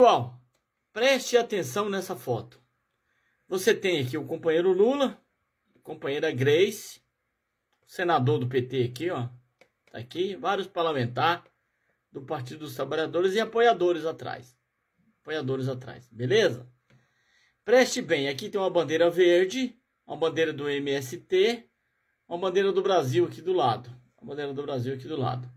Pessoal, preste atenção nessa foto. Você tem aqui o companheiro Lula, a companheira Grace, senador do PT aqui, ó. Tá aqui, vários parlamentares do Partido dos Trabalhadores e apoiadores atrás. Apoiadores atrás, beleza? Preste bem, aqui tem uma bandeira verde, uma bandeira do MST, uma bandeira do Brasil aqui do lado. A bandeira do Brasil aqui do lado.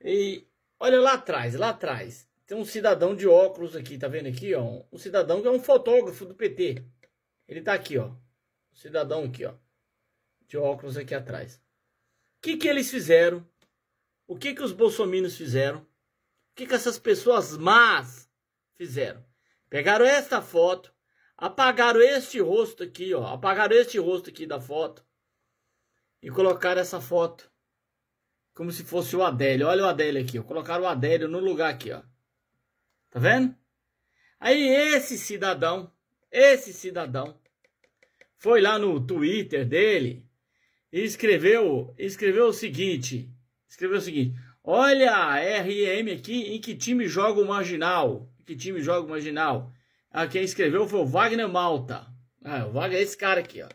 E olha lá atrás, lá atrás tem um cidadão de óculos aqui, tá vendo aqui, ó? Um cidadão que é um fotógrafo do PT. Ele tá aqui, ó. Um cidadão aqui, ó. De óculos aqui atrás. O que que eles fizeram? O que que os bolsominions fizeram? O que que essas pessoas más fizeram? Pegaram esta foto, apagaram este rosto aqui, ó. Apagaram este rosto aqui da foto e colocaram essa foto como se fosse o Adélio. Olha o Adélio aqui, ó. Colocaram o Adélio no lugar aqui, ó. Tá vendo? Aí esse cidadão, esse cidadão, foi lá no Twitter dele e escreveu, escreveu o seguinte, escreveu o seguinte, olha a RM aqui, em que time joga o Marginal? Em que time joga o Marginal? Ah, quem escreveu foi o Wagner Malta. Ah, o Wagner é esse cara aqui, ó.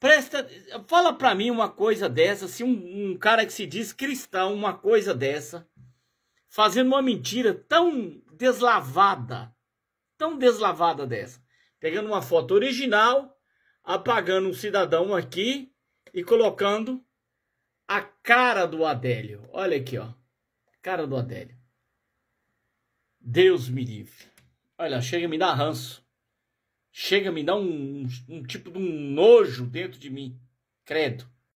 Presta, fala para mim uma coisa dessa, se um, um cara que se diz cristão, uma coisa dessa, fazendo uma mentira tão deslavada, tão deslavada dessa. Pegando uma foto original, apagando um cidadão aqui e colocando a cara do Adélio. Olha aqui, ó. Cara do Adélio. Deus me livre. Olha, chega a me dar ranço. Chega a me dar um, um, um tipo de um nojo dentro de mim. Credo.